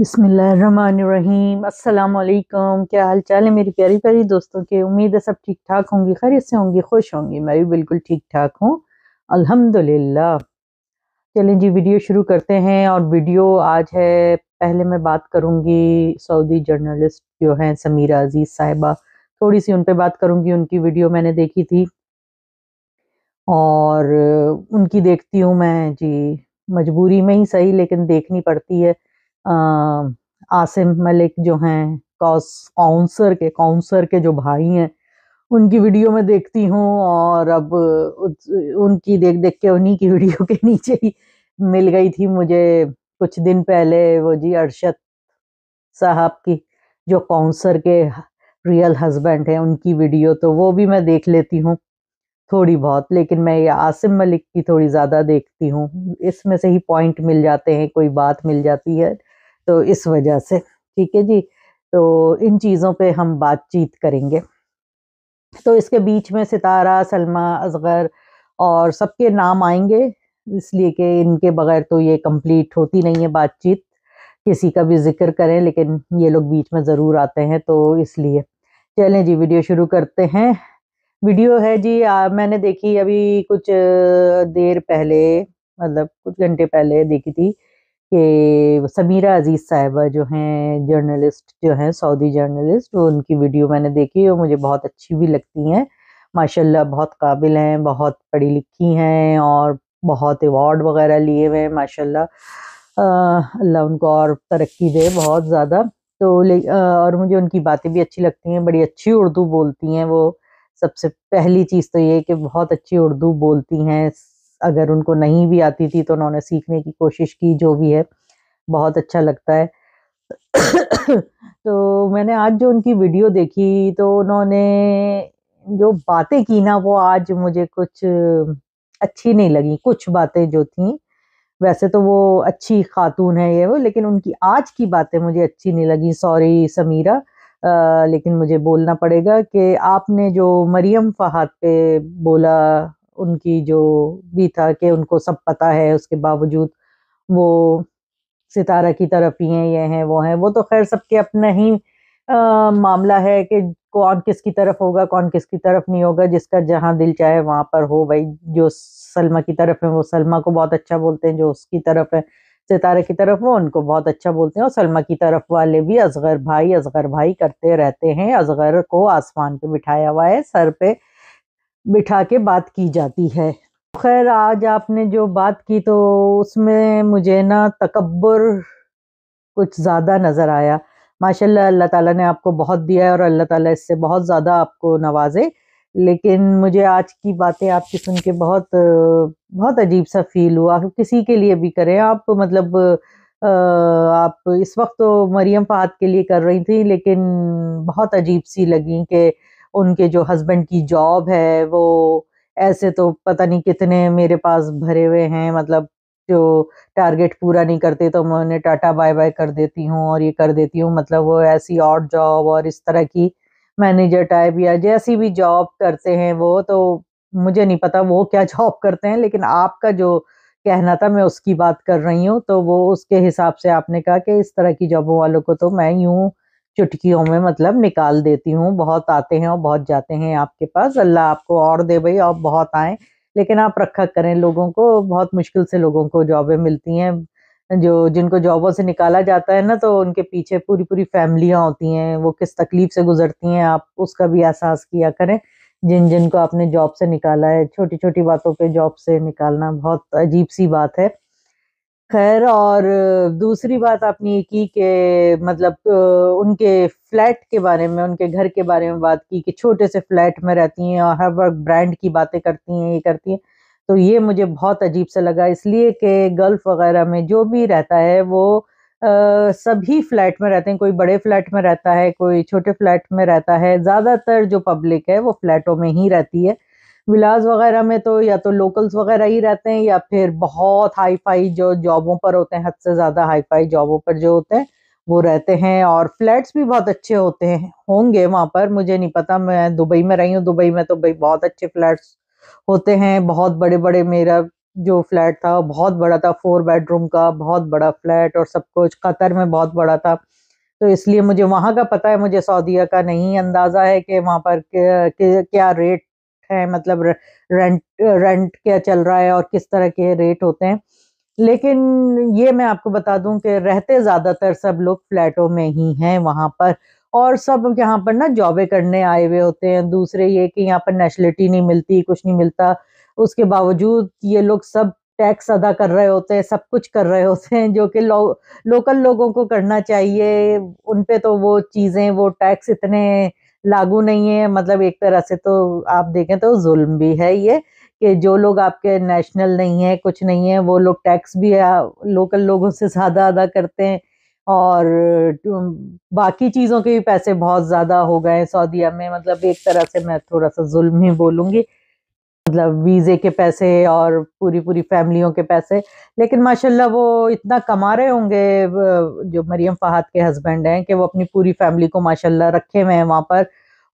बसमीम अल्लाम क्या हाल चाल है मेरी प्यारी प्यारी दोस्तों के उम्मीद है सब ठीक ठाक होंगी खैरियत से होंगी खुश होंगी मैं भी बिल्कुल ठीक ठाक हूँ अल्हम्दुलिल्लाह चलें जी वीडियो शुरू करते हैं और वीडियो आज है पहले मैं बात करूँगी सऊदी जर्नलिस्ट जो हैं समीरा अजीज़ साहिबा थोड़ी सी उन पर बात करूँगी उनकी वीडियो मैंने देखी थी और उनकी देखती हूँ मैं जी मजबूरी में ही सही लेकिन देखनी पड़ती है आसिम मलिक जो हैं काउंसर के काउंसर के जो भाई हैं उनकी वीडियो में देखती हूँ और अब उनकी देख देख के उन्हीं की वीडियो के नीचे ही मिल गई थी मुझे कुछ दिन पहले वो जी अरशद साहब की जो काउंसर के रियल हस्बैंड हैं उनकी वीडियो तो वो भी मैं देख लेती हूँ थोड़ी बहुत लेकिन मैं ये आसिम मलिक की थोड़ी ज़्यादा देखती हूँ इसमें से ही पॉइंट मिल जाते हैं कोई बात मिल जाती है तो इस वजह से ठीक है जी तो इन चीज़ों पे हम बातचीत करेंगे तो इसके बीच में सितारा सलमा असगर और सबके नाम आएंगे इसलिए कि इनके बगैर तो ये कंप्लीट होती नहीं है बातचीत किसी का भी जिक्र करें लेकिन ये लोग बीच में ज़रूर आते हैं तो इसलिए चलें जी वीडियो शुरू करते हैं वीडियो है जी आ, मैंने देखी अभी कुछ देर पहले मतलब कुछ घंटे पहले देखी थी कि समीरा अजीज़ साहिबा जो हैं जर्नलिस्ट जो हैं सऊदी जर्नलिस्ट वो उनकी वीडियो मैंने देखी और मुझे बहुत अच्छी भी लगती हैं माशाल्लाह बहुत काबिल हैं बहुत पढ़ी लिखी हैं और बहुत अवार्ड वगैरह लिए हुए हैं माशाल्लाह अल्लाह उनको और तरक्की दे बहुत ज़्यादा तो ले और मुझे उनकी बातें भी अच्छी लगती हैं बड़ी अच्छी उर्दू बोलती हैं वो सबसे पहली चीज़ तो ये कि बहुत अच्छी उर्दू बोलती हैं अगर उनको नहीं भी आती थी तो उन्होंने सीखने की कोशिश की जो भी है बहुत अच्छा लगता है तो मैंने आज जो उनकी वीडियो देखी तो उन्होंने जो बातें की ना वो आज मुझे कुछ अच्छी नहीं लगी कुछ बातें जो थी वैसे तो वो अच्छी खातून है ये वो लेकिन उनकी आज की बातें मुझे अच्छी नहीं लगी सॉरी समीरा आ, लेकिन मुझे बोलना पड़ेगा कि आपने जो मरियम फहाद पे बोला उनकी जो भी था कि उनको सब पता है उसके बावजूद वो सितारा की तरफ ही हैं ये हैं वो हैं वो तो खैर सबके अपना ही आ, मामला है कि कौन किसकी तरफ होगा कौन किसकी तरफ नहीं होगा जिसका जहाँ दिल चाहे वहाँ पर हो भाई जो सलमा की तरफ है वो सलमा को बहुत अच्छा बोलते हैं जो उसकी तरफ है सितारा की तरफ वो उनको बहुत अच्छा बोलते हैं और सलमा की तरफ वाले भी असगर भाई असगर भाई करते रहते हैं असगर को आसमान पे बिठाया हुआ है सर पे बिठा के बात की जाती है खैर आज आपने जो बात की तो उसमें मुझे ना तकबर कुछ ज़्यादा नज़र आया माशाल्लाह अल्लाह ताला ने आपको बहुत दिया है और अल्लाह ताला इससे बहुत ज़्यादा आपको नवाजे लेकिन मुझे आज की बातें आपकी सुन के बहुत बहुत अजीब सा फील हुआ किसी के लिए भी करें आप मतलब आप इस वक्त तो मरियम फात के लिए कर रही थी लेकिन बहुत अजीब सी लगी कि उनके जो हस्बैंड की जॉब है वो ऐसे तो पता नहीं कितने मेरे पास भरे हुए हैं मतलब जो टारगेट पूरा नहीं करते तो मैं उन्हें टाटा बाय बाय कर देती हूँ और ये कर देती हूँ मतलब वो ऐसी और जॉब और इस तरह की मैनेजर टाइप या जैसी भी जॉब करते हैं वो तो मुझे नहीं पता वो क्या जॉब करते हैं लेकिन आपका जो कहना था मैं उसकी बात कर रही हूँ तो वो उसके हिसाब से आपने कहा कि इस तरह की जॉबों वालों को तो मैं यूँ चुटकियों में मतलब निकाल देती हूँ बहुत आते हैं और बहुत जाते हैं आपके पास अल्लाह आपको और दे भाई और बहुत आए लेकिन आप रखा करें लोगों को बहुत मुश्किल से लोगों को जॉबें मिलती हैं जो जिनको जॉबों से निकाला जाता है ना तो उनके पीछे पूरी पूरी फैमिलियाँ होती हैं वो किस तकलीफ से गुजरती हैं आप उसका भी एहसास किया करें जिन जिनको आपने जॉब से निकाला है छोटी छोटी बातों पे जॉब से निकालना बहुत अजीब सी बात है खैर और दूसरी बात आपने ये की कि मतलब उनके फ्लैट के बारे में उनके घर के बारे में बात की कि छोटे से फ्लैट में रहती हैं और हर वक्त ब्रांड की बातें करती हैं ये करती हैं तो ये मुझे बहुत अजीब सा लगा इसलिए कि गल्फ वगैरह में जो भी रहता है वो आ, सभी फ्लैट में रहते हैं कोई बड़े फ्लैट में रहता है कोई छोटे फ्लैट में रहता है ज़्यादातर जो पब्लिक है वो फ्लैटों में ही रहती है विलाज वगैरह में तो या तो लोकल्स वगैरह ही रहते हैं या फिर बहुत हाई फाई जो जॉबों पर होते हैं हद से ज़्यादा हाई फाई जॉबों पर जो होते हैं वो रहते हैं और फ्लैट्स भी बहुत अच्छे होते हैं होंगे वहाँ पर मुझे नहीं पता मैं दुबई में रही हूँ दुबई में तो भाई बहुत अच्छे फ्लैट्स होते हैं बहुत बड़े बड़े मेरा जो फ्लैट था बहुत बड़ा था फोर बेडरूम का बहुत बड़ा फ्लैट और सब कुछ कतर में बहुत बड़ा था तो इसलिए मुझे वहाँ का पता है मुझे सऊदीया का नहीं अंदाज़ा है कि वहाँ पर क्या रेट है मतलब रेंट रेंट क्या चल रहा है और किस तरह के रेट होते हैं लेकिन ये मैं आपको बता दूं कि रहते ज़्यादातर सब लोग फ्लैटों में ही हैं वहाँ पर और सब यहाँ पर ना जॉबें करने आए हुए होते हैं दूसरे ये कि यहाँ पर नेशनलिटी नहीं मिलती कुछ नहीं मिलता उसके बावजूद ये लोग सब टैक्स अदा कर रहे होते हैं सब कुछ कर रहे होते हैं जो कि लो, लोकल लोगों को करना चाहिए उन पर तो वो चीज़ें वो टैक्स इतने लागू नहीं है मतलब एक तरह से तो आप देखें तो जुल्म भी है ये कि जो लोग आपके नेशनल नहीं है कुछ नहीं है वो लोग टैक्स भी लोकल लोगों से ज़्यादा अदा करते हैं और बाकी चीज़ों के भी पैसे बहुत ज़्यादा हो गए सऊदीया में मतलब एक तरह से मैं थोड़ा सा जुल्म ही बोलूँगी मतलब वीज़े के पैसे और पूरी पूरी फैमिलियों के पैसे लेकिन माशाल्लाह वो इतना कमा रहे होंगे जो मरियम फ़हाद के हस्बैंड हैं कि वो अपनी पूरी फैमिली को माशाल्लाह रखे हुए हैं वहाँ पर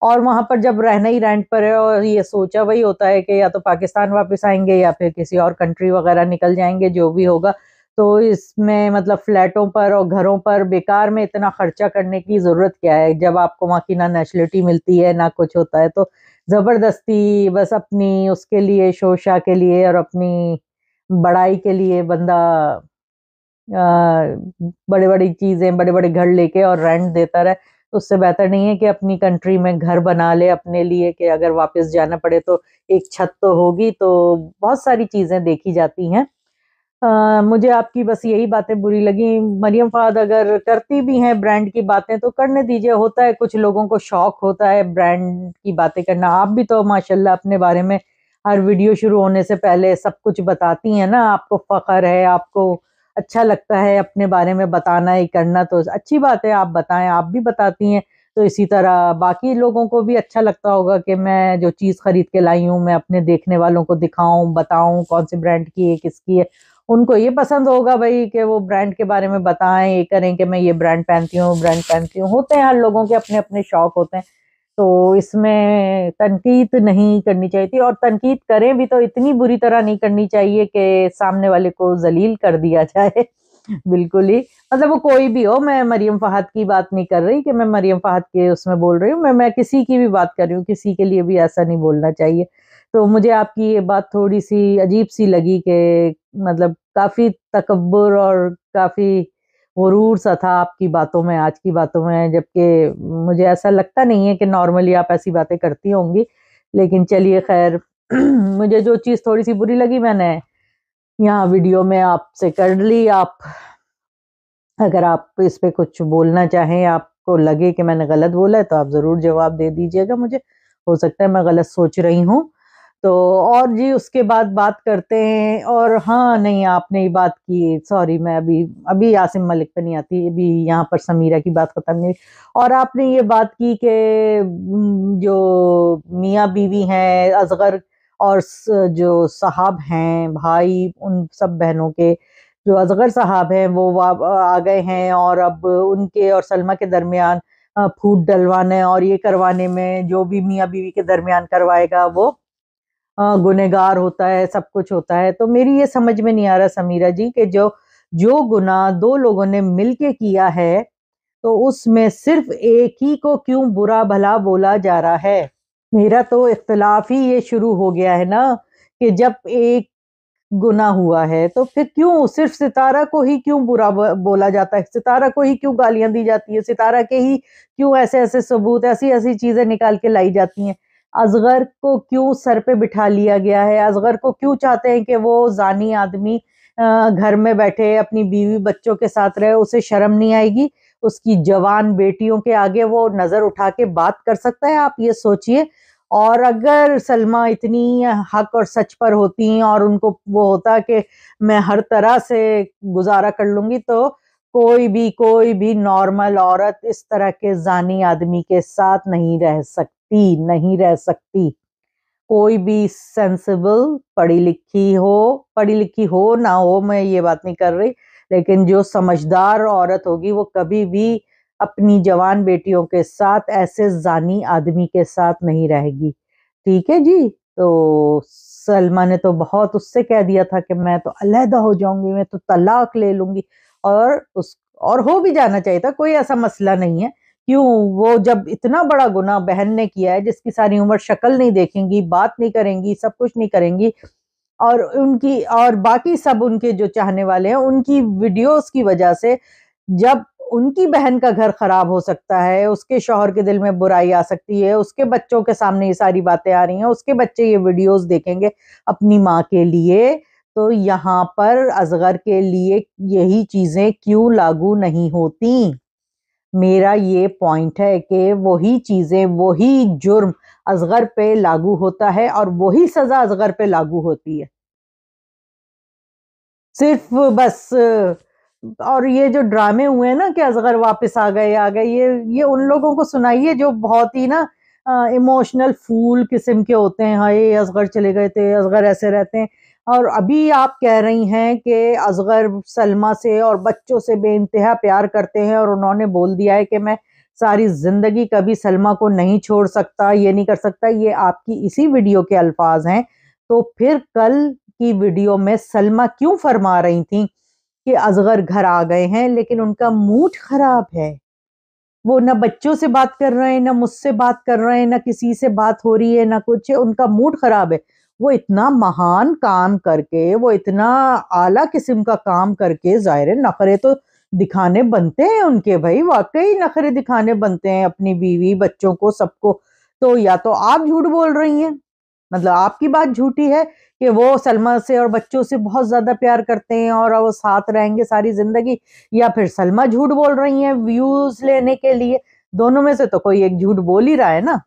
और वहाँ पर जब रहना ही रेंट पर है और ये सोचा वही होता है कि या तो पाकिस्तान वापस आएंगे या फिर किसी और कंट्री वगैरह निकल जाएंगे जो भी होगा तो इसमें मतलब फ्लैटों पर और घरों पर बेकार में इतना खर्चा करने की ज़रूरत क्या है जब आपको वहाँ की ना नेशनलिटी मिलती है ना कुछ होता है तो ज़बरदस्ती बस अपनी उसके लिए शोशा के लिए और अपनी बड़ाई के लिए बंदा बड़े बड़ी चीज़ें बड़े बड़े घर लेके और रेंट देता रहे तो उससे बेहतर नहीं है कि अपनी कंट्री में घर बना ले अपने लिए कि अगर वापस जाना पड़े तो एक छत तो होगी तो बहुत सारी चीज़ें देखी जाती हैं आ, मुझे आपकी बस यही बातें बुरी लगी मरियम फाद अगर करती भी हैं ब्रांड की बातें तो करने दीजिए होता है कुछ लोगों को शौक होता है ब्रांड की बातें करना आप भी तो माशाल्लाह अपने बारे में हर वीडियो शुरू होने से पहले सब कुछ बताती हैं ना आपको फ़ख्र है आपको अच्छा लगता है अपने बारे में बताना ही करना तो अच्छी बात है आप बताएं आप भी बताती हैं तो इसी तरह बाकी लोगों को भी अच्छा लगता होगा कि मैं जो चीज़ ख़रीद के लाई हूँ मैं अपने देखने वालों को दिखाऊं बताऊं कौन से ब्रांड की है किसकी है उनको ये पसंद होगा भाई कि वो ब्रांड के बारे में बताएं ये करें कि मैं ये ब्रांड पहनती हूँ ब्रांड पहनती हूँ होते हैं हर लोगों के अपने अपने शौक होते हैं तो इसमें तनकीद नहीं करनी चाहिए थी और तनकीद करें भी तो इतनी बुरी तरह नहीं करनी चाहिए कि सामने वाले को जलील कर दिया जाए बिल्कुल ही मतलब वो कोई भी हो मैं मरियम फ़हद की बात नहीं कर रही कि मैं मरियम फ़हद के उसमें बोल रही हूँ मैं मैं किसी की भी बात कर रही हूँ किसी के लिए भी ऐसा नहीं बोलना चाहिए तो मुझे आपकी ये बात थोड़ी सी अजीब सी लगी कि मतलब काफ़ी तकबर और काफ़ी गुरूर सा था आपकी बातों में आज की बातों में जबकि मुझे ऐसा लगता नहीं है कि नॉर्मली आप ऐसी बातें करती होंगी लेकिन चलिए खैर मुझे जो चीज़ थोड़ी सी बुरी लगी मैंने यहाँ वीडियो में आपसे कर ली आप अगर आप इस पर कुछ बोलना चाहें आपको लगे कि मैंने गलत बोला है तो आप ज़रूर जवाब दे दीजिएगा मुझे हो सकता है मैं गलत सोच रही हूँ तो और जी उसके बाद बात करते हैं और हाँ नहीं आपने ही बात की सॉरी मैं अभी अभी यासिम मलिक पर नहीं आती अभी यहाँ पर समीरा की बात ख़त्म नहीं और आपने ये बात की कि जो मियाँ बीवी हैं असगर और जो साहब हैं भाई उन सब बहनों के जो असगर साहब हैं वो आ गए हैं और अब उनके और सलमा के दरमियान फूट डलवाने और ये करवाने में जो भी मियाँ बीवी के दरमियान करवाएगा वो हाँ, गुनेगार होता है सब कुछ होता है तो मेरी ये समझ में नहीं आ रहा समीरा जी कि जो जो गुनाह दो लोगों ने मिलके किया है तो उसमें सिर्फ एक ही को क्यों बुरा भला बोला जा रहा है मेरा तो इख्तलाफ ही ये शुरू हो गया है ना कि जब एक गुना हुआ है तो फिर क्यों सिर्फ सितारा को ही क्यों बुरा बोला जाता है सितारा को ही क्यों गालियां दी जाती है सितारा के ही क्यों ऐसे ऐसे सबूत ऐसी ऐसी चीजें निकाल के लाई जाती हैं असगर को क्यों सर पे बिठा लिया गया है असगर को क्यों चाहते हैं कि वो जानी आदमी घर में बैठे अपनी बीवी बच्चों के साथ रहे उसे शर्म नहीं आएगी उसकी जवान बेटियों के आगे वो नज़र उठा के बात कर सकता है आप ये सोचिए और अगर सलमा इतनी हक और सच पर होती और उनको वो होता कि मैं हर तरह से गुजारा कर लूँगी तो कोई भी कोई भी नॉर्मल औरत इस तरह के जानी आदमी के साथ नहीं रह सकती सकती नहीं रह सकती कोई भी सेंसिबल पढ़ी लिखी हो पढ़ी लिखी हो ना हो मैं ये बात नहीं कर रही लेकिन जो समझदार औरत होगी वो कभी भी अपनी जवान बेटियों के साथ ऐसे जानी आदमी के साथ नहीं रहेगी ठीक है जी तो सलमा ने तो बहुत उससे कह दिया था कि मैं तो अलहदा हो जाऊंगी मैं तो तलाक ले लूंगी और उस और हो भी जाना चाहिए था कोई ऐसा मसला नहीं है क्यों वो जब इतना बड़ा गुना बहन ने किया है जिसकी सारी उम्र शक्ल नहीं देखेंगी बात नहीं करेंगी सब कुछ नहीं करेंगी और उनकी और बाकी सब उनके जो चाहने वाले हैं उनकी वीडियोस की वजह से जब उनकी बहन का घर खराब हो सकता है उसके शोहर के दिल में बुराई आ सकती है उसके बच्चों के सामने ये सारी बातें आ रही हैं उसके बच्चे ये वीडियोस देखेंगे अपनी माँ के लिए तो यहाँ पर असगर के लिए यही चीज़ें क्यों लागू नहीं होती मेरा ये पॉइंट है कि वही चीज़ें वही जुर्म असगर पे लागू होता है और वही सज़ा असगर पे लागू होती है सिर्फ बस और ये जो ड्रामे हुए हैं ना कि असगर वापस आ गए आ गए ये ये उन लोगों को सुनाइए जो बहुत ही ना इमोशनल फूल किस्म के होते हैं हाँ, ये असगर चले गए थे असगर ऐसे रहते हैं और अभी आप कह रही हैं कि असगर सलमा से और बच्चों से बेानतहा प्यार करते हैं और उन्होंने बोल दिया है कि मैं सारी ज़िंदगी कभी सलमा को नहीं छोड़ सकता ये नहीं कर सकता ये आपकी इसी वीडियो के अल्फाज हैं तो फिर कल की वीडियो में सलमा क्यों फरमा रही थी कि असगर घर आ गए हैं लेकिन उनका मूड ख़राब है वो ना बच्चों से बात कर रहे हैं ना मुझसे बात कर रहे हैं ना किसी से बात हो रही है ना कुछ है उनका मूड ख़राब है वो इतना महान काम करके वो इतना आला किस्म का काम करके ज़ाहिर नखरे तो दिखाने बनते हैं उनके भाई वाकई नखरे दिखाने बनते हैं अपनी बीवी बच्चों को सबको तो या तो आप झूठ बोल रही हैं मतलब आपकी बात झूठी है कि वो सलमा से और बच्चों से बहुत ज़्यादा प्यार करते हैं और वो साथ रहेंगे सारी ज़िंदगी या फिर सलमा झूठ बोल रही है व्यूज़ लेने के लिए दोनों में से तो कोई एक झूठ बोल ही रहा है ना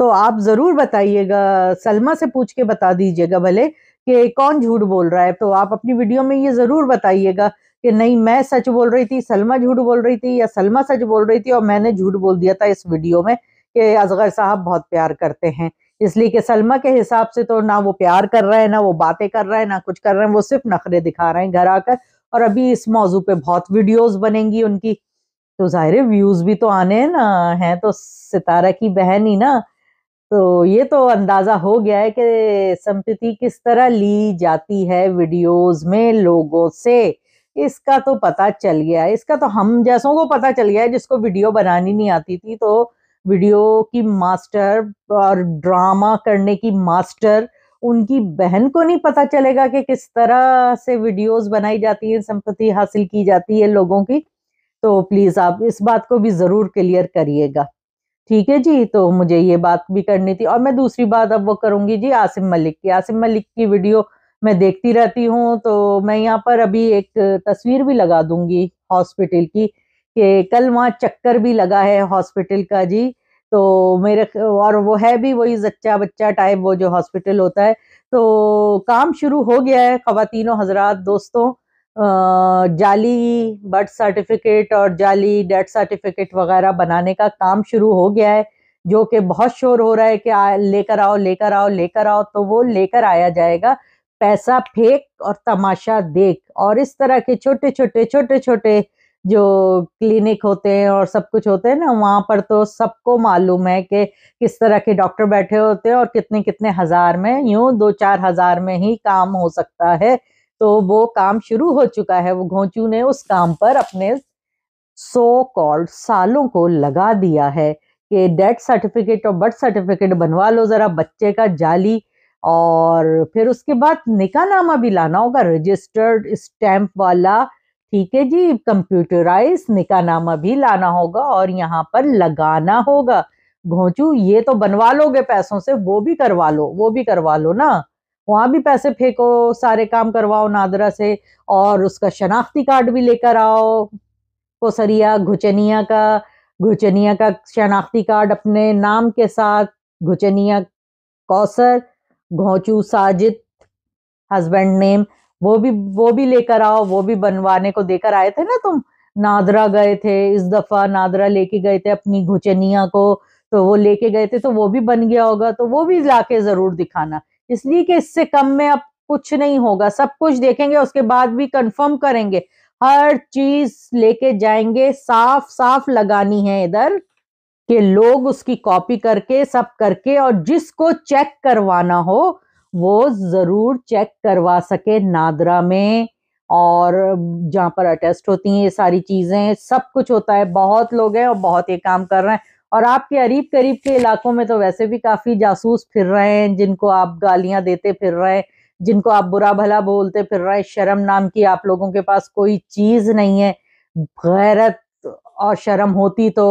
तो आप ज़रूर बताइएगा सलमा से पूछ के बता दीजिएगा भले कि कौन झूठ बोल रहा है तो आप अपनी वीडियो में ये ज़रूर बताइएगा कि नहीं मैं सच बोल रही थी सलमा झूठ बोल रही थी या सलमा सच बोल रही थी और मैंने झूठ बोल दिया था इस वीडियो में कि असगर साहब बहुत प्यार करते हैं इसलिए कि सलमा के हिसाब से तो ना वो प्यार कर रहा है ना वो बातें कर रहा है ना कुछ कर रहे हैं वो सिर्फ नखरे दिखा रहे हैं घर आकर और अभी इस मौजू पे बहुत वीडियोस बनेंगी उनकी तो ज़ाहिर व्यूज़ भी तो आने ना हैं तो सितारा की बहन ही ना तो ये तो अंदाजा हो गया है कि संपत्ति किस तरह ली जाती है वीडियोस में लोगों से इसका तो पता चल गया है इसका तो हम जैसों को पता चल गया है जिसको वीडियो बनानी नहीं आती थी तो वीडियो की मास्टर और ड्रामा करने की मास्टर उनकी बहन को नहीं पता चलेगा कि किस तरह से वीडियोस बनाई जाती है संपत्ति हासिल की जाती है लोगों की तो प्लीज़ आप इस बात को भी ज़रूर क्लियर करिएगा ठीक है जी तो मुझे ये बात भी करनी थी और मैं दूसरी बात अब वो करूँगी जी आसिम मलिक की आसिम मलिक की वीडियो मैं देखती रहती हूँ तो मैं यहाँ पर अभी एक तस्वीर भी लगा दूंगी हॉस्पिटल की कि कल वहाँ चक्कर भी लगा है हॉस्पिटल का जी तो मेरे और वो है भी वही जच्चा बच्चा टाइप वो जो हॉस्पिटल होता है तो काम शुरू हो गया है खातिनों हजरात दोस्तों जाली बर्थ सर्टिफिकेट और जाली डेथ सर्टिफिकेट वगैरह बनाने का काम शुरू हो गया है जो कि बहुत शोर हो रहा है कि लेकर आओ लेकर आओ लेकर आओ तो वो लेकर आया जाएगा पैसा फेंक और तमाशा देख और इस तरह के छोटे छोटे छोटे छोटे जो क्लिनिक होते हैं और सब कुछ होते हैं ना वहाँ पर तो सबको मालूम है कि किस तरह के डॉक्टर बैठे होते हैं और कितने कितने हज़ार में यूँ दो चार हज़ार में ही काम हो सकता है तो वो काम शुरू हो चुका है वो घोंचू ने उस काम पर अपने सो कॉल्ड सालों को लगा दिया है कि डेथ सर्टिफिकेट और बर्थ सर्टिफिकेट बनवा लो ज़रा बच्चे का जाली और फिर उसके बाद नामा भी लाना होगा रजिस्टर्ड स्टैम्प वाला ठीक है जी कंप्यूटराइज नामा भी लाना होगा और यहाँ पर लगाना होगा घोंचू ये तो बनवा लोगे पैसों से वो भी करवा लो वो भी करवा लो ना वहाँ भी पैसे फेंको सारे काम करवाओ नादरा से और उसका शनाख्ती कार्ड भी लेकर आओ कोसरिया घुचनिया का घुचनिया का शनाख्ती कार्ड अपने नाम के साथ घुचनिया कौसर घोंचू साजिद हस्बैंड नेम वो भी वो भी लेकर आओ वो भी बनवाने को देकर आए थे ना तुम नादरा गए थे इस दफ़ा नादरा लेके गए थे अपनी घुचनिया को तो वो लेके गए थे तो वो भी बन गया होगा तो वो भी लाके ज़रूर दिखाना इसलिए कि इससे कम में अब कुछ नहीं होगा सब कुछ देखेंगे उसके बाद भी कंफर्म करेंगे हर चीज लेके जाएंगे साफ साफ लगानी है इधर कि लोग उसकी कॉपी करके सब करके और जिसको चेक करवाना हो वो जरूर चेक करवा सके नादरा में और जहाँ पर अटेस्ट होती हैं ये सारी चीज़ें सब कुछ होता है बहुत लोग हैं और बहुत ये काम कर रहे हैं और आपके अरीब करीब के इलाकों में तो वैसे भी काफ़ी जासूस फिर रहे हैं जिनको आप गालियां देते फिर रहे हैं जिनको आप बुरा भला बोलते फिर रहे शर्म नाम की आप लोगों के पास कोई चीज़ नहीं है गैरत और शर्म होती तो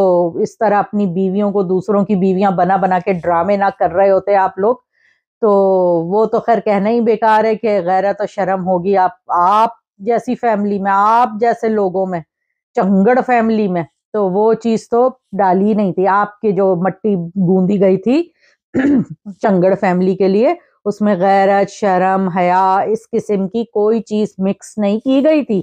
इस तरह अपनी बीवियों को दूसरों की बीवियां बना बना के ड्रामे ना कर रहे होते आप लोग तो वो तो खैर कहना ही बेकार है कि गैरत और शर्म होगी आप आप जैसी फैमिली में आप जैसे लोगों में चंगड़ फैमिली में तो वो चीज़ तो डाली नहीं थी आपके जो मट्टी गूंदी गई थी चंगड़ फैमिली के लिए उसमें गैरत शर्म हया इस किस्म की कोई चीज़ मिक्स नहीं की गई थी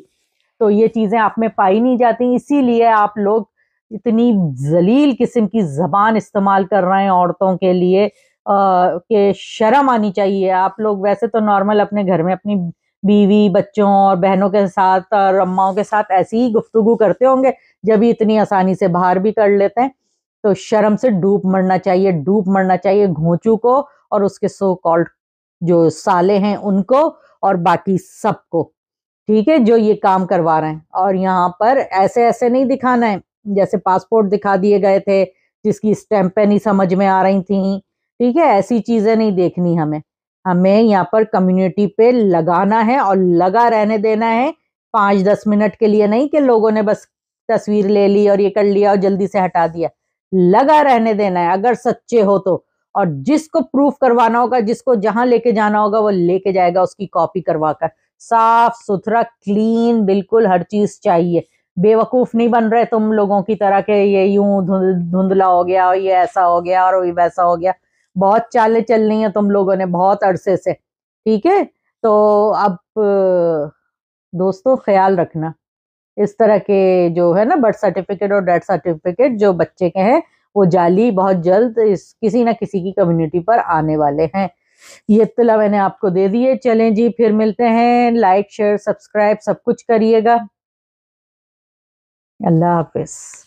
तो ये चीज़ें आप में पाई नहीं जाती इसीलिए आप लोग इतनी जलील किस्म की ज़बान इस्तेमाल कर रहे हैं औरतों के लिए कि शर्म आनी चाहिए आप लोग वैसे तो नॉर्मल अपने घर में अपनी बीवी बच्चों और बहनों के साथ और अम्माओं के साथ ऐसी ही गुफ्तगु करते होंगे जब ये इतनी आसानी से बाहर भी कर लेते हैं तो शर्म से डूब मरना चाहिए डूब मरना चाहिए घोंचू को और उसके सो कॉल्ड जो साले हैं उनको और बाकी सबको ठीक है जो ये काम करवा रहे हैं और यहाँ पर ऐसे ऐसे नहीं दिखाना है जैसे पासपोर्ट दिखा दिए गए थे जिसकी स्टैंपें नहीं समझ में आ रही थी ठीक है ऐसी चीज़ें नहीं देखनी हमें हमें यहाँ पर कम्युनिटी पे लगाना है और लगा रहने देना है पाँच दस मिनट के लिए नहीं कि लोगों ने बस तस्वीर ले ली और ये कर लिया और जल्दी से हटा दिया लगा रहने देना है अगर सच्चे हो तो और जिसको प्रूफ करवाना होगा जिसको जहां लेके जाना होगा वो लेके जाएगा उसकी कॉपी करवा कर साफ सुथरा क्लीन बिल्कुल हर चीज चाहिए बेवकूफ नहीं बन रहे तुम लोगों की तरह के ये यूं धुंधला हो गया और ये ऐसा हो गया और वैसा हो गया बहुत चालें चल रही हैं तुम लोगों ने बहुत अरसे से ठीक है तो अब दोस्तों ख्याल रखना इस तरह के जो है ना बर्थ सर्टिफिकेट और डेथ सर्टिफिकेट जो बच्चे के हैं वो जाली बहुत जल्द इस किसी ना किसी की कम्युनिटी पर आने वाले हैं ये इतला मैंने आपको दे दिए चलें जी फिर मिलते हैं लाइक शेयर सब्सक्राइब सब कुछ करिएगा अल्लाह हाफिज़